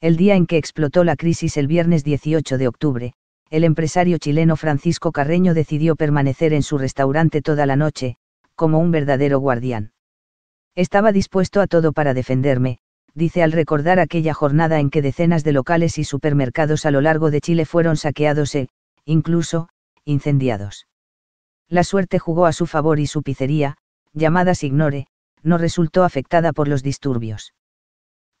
El día en que explotó la crisis el viernes 18 de octubre, el empresario chileno Francisco Carreño decidió permanecer en su restaurante toda la noche, como un verdadero guardián. Estaba dispuesto a todo para defenderme, dice al recordar aquella jornada en que decenas de locales y supermercados a lo largo de Chile fueron saqueados e, incluso, incendiados. La suerte jugó a su favor y su pizzería, llamada Signore, no resultó afectada por los disturbios.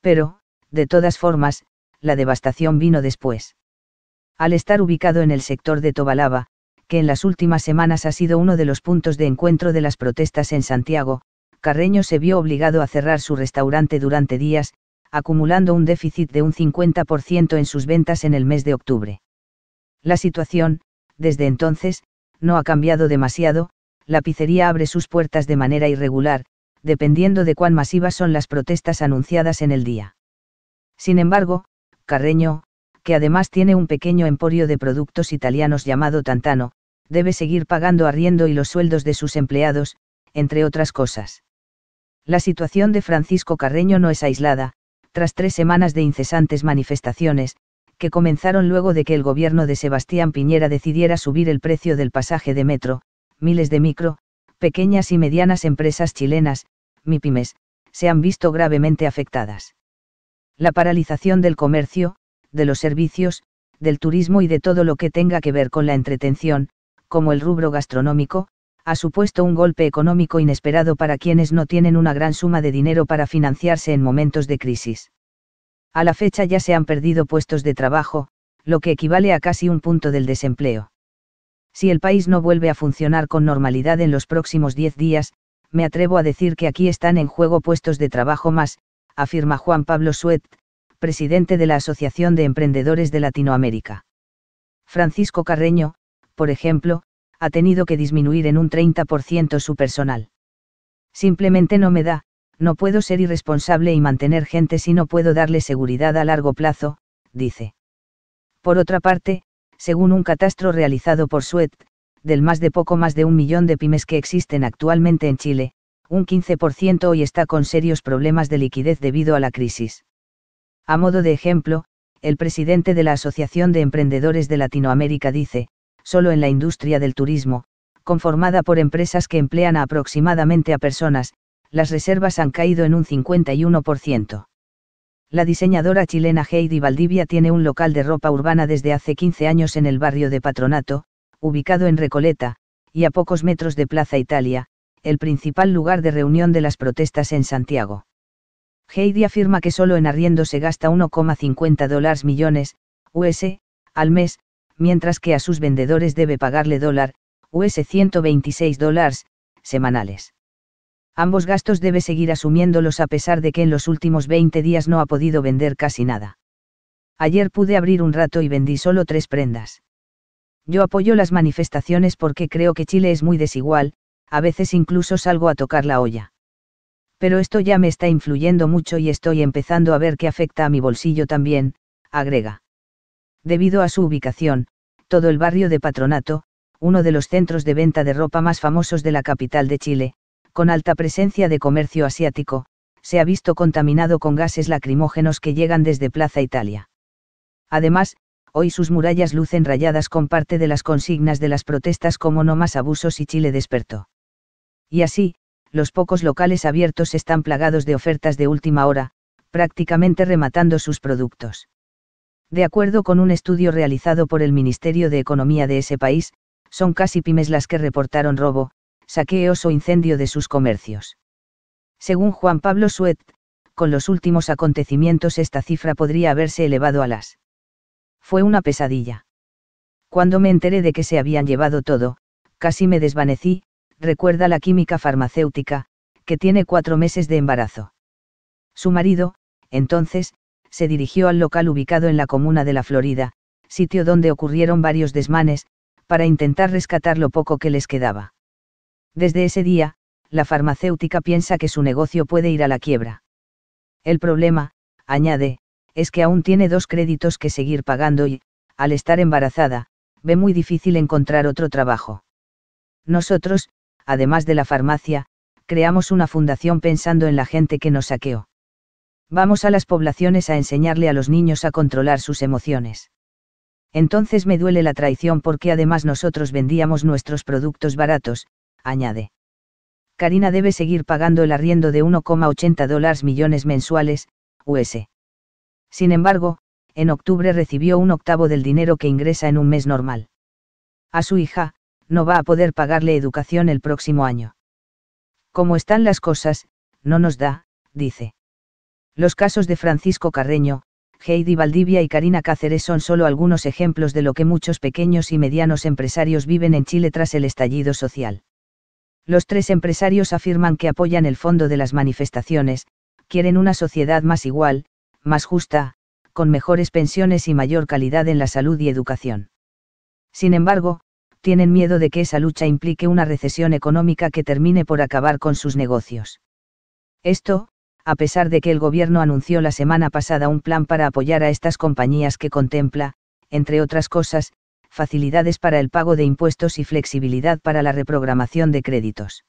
Pero, de todas formas, la devastación vino después. Al estar ubicado en el sector de Tobalaba, que en las últimas semanas ha sido uno de los puntos de encuentro de las protestas en Santiago, Carreño se vio obligado a cerrar su restaurante durante días, acumulando un déficit de un 50% en sus ventas en el mes de octubre. La situación, desde entonces, no ha cambiado demasiado, la pizzería abre sus puertas de manera irregular, dependiendo de cuán masivas son las protestas anunciadas en el día. Sin embargo, Carreño, que además tiene un pequeño emporio de productos italianos llamado Tantano, debe seguir pagando arriendo y los sueldos de sus empleados, entre otras cosas. La situación de Francisco Carreño no es aislada, tras tres semanas de incesantes manifestaciones, que comenzaron luego de que el gobierno de Sebastián Piñera decidiera subir el precio del pasaje de metro, miles de micro, pequeñas y medianas empresas chilenas, MIPIMES, se han visto gravemente afectadas la paralización del comercio, de los servicios, del turismo y de todo lo que tenga que ver con la entretención, como el rubro gastronómico, ha supuesto un golpe económico inesperado para quienes no tienen una gran suma de dinero para financiarse en momentos de crisis. A la fecha ya se han perdido puestos de trabajo, lo que equivale a casi un punto del desempleo. Si el país no vuelve a funcionar con normalidad en los próximos 10 días, me atrevo a decir que aquí están en juego puestos de trabajo más, afirma Juan Pablo Suet, presidente de la Asociación de Emprendedores de Latinoamérica. Francisco Carreño, por ejemplo, ha tenido que disminuir en un 30% su personal. Simplemente no me da, no puedo ser irresponsable y mantener gente si no puedo darle seguridad a largo plazo, dice. Por otra parte, según un catastro realizado por Suet, del más de poco más de un millón de pymes que existen actualmente en Chile, un 15% hoy está con serios problemas de liquidez debido a la crisis. A modo de ejemplo, el presidente de la Asociación de Emprendedores de Latinoamérica dice, solo en la industria del turismo, conformada por empresas que emplean aproximadamente a personas, las reservas han caído en un 51%. La diseñadora chilena Heidi Valdivia tiene un local de ropa urbana desde hace 15 años en el barrio de Patronato, ubicado en Recoleta, y a pocos metros de Plaza Italia, el principal lugar de reunión de las protestas en Santiago. Heidi afirma que solo en arriendo se gasta 1,50 dólares millones, US, al mes, mientras que a sus vendedores debe pagarle dólar, US 126 dólares, semanales. Ambos gastos debe seguir asumiéndolos a pesar de que en los últimos 20 días no ha podido vender casi nada. Ayer pude abrir un rato y vendí solo tres prendas. Yo apoyo las manifestaciones porque creo que Chile es muy desigual, a veces incluso salgo a tocar la olla. Pero esto ya me está influyendo mucho y estoy empezando a ver que afecta a mi bolsillo también, agrega. Debido a su ubicación, todo el barrio de Patronato, uno de los centros de venta de ropa más famosos de la capital de Chile, con alta presencia de comercio asiático, se ha visto contaminado con gases lacrimógenos que llegan desde Plaza Italia. Además, hoy sus murallas lucen rayadas con parte de las consignas de las protestas como no más abusos y Chile despertó. Y así, los pocos locales abiertos están plagados de ofertas de última hora, prácticamente rematando sus productos. De acuerdo con un estudio realizado por el Ministerio de Economía de ese país, son casi pymes las que reportaron robo, saqueos o incendio de sus comercios. Según Juan Pablo Suet, con los últimos acontecimientos esta cifra podría haberse elevado a las. Fue una pesadilla. Cuando me enteré de que se habían llevado todo, casi me desvanecí, recuerda la química farmacéutica, que tiene cuatro meses de embarazo. Su marido, entonces, se dirigió al local ubicado en la comuna de la Florida, sitio donde ocurrieron varios desmanes, para intentar rescatar lo poco que les quedaba. Desde ese día, la farmacéutica piensa que su negocio puede ir a la quiebra. El problema, añade, es que aún tiene dos créditos que seguir pagando y, al estar embarazada, ve muy difícil encontrar otro trabajo. Nosotros, además de la farmacia, creamos una fundación pensando en la gente que nos saqueó. Vamos a las poblaciones a enseñarle a los niños a controlar sus emociones. Entonces me duele la traición porque además nosotros vendíamos nuestros productos baratos, añade. Karina debe seguir pagando el arriendo de 1,80 dólares millones mensuales, US. Sin embargo, en octubre recibió un octavo del dinero que ingresa en un mes normal. A su hija, no va a poder pagarle educación el próximo año. Como están las cosas, no nos da, dice. Los casos de Francisco Carreño, Heidi Valdivia y Karina Cáceres son solo algunos ejemplos de lo que muchos pequeños y medianos empresarios viven en Chile tras el estallido social. Los tres empresarios afirman que apoyan el fondo de las manifestaciones, quieren una sociedad más igual, más justa, con mejores pensiones y mayor calidad en la salud y educación. Sin embargo, tienen miedo de que esa lucha implique una recesión económica que termine por acabar con sus negocios. Esto, a pesar de que el gobierno anunció la semana pasada un plan para apoyar a estas compañías que contempla, entre otras cosas, facilidades para el pago de impuestos y flexibilidad para la reprogramación de créditos.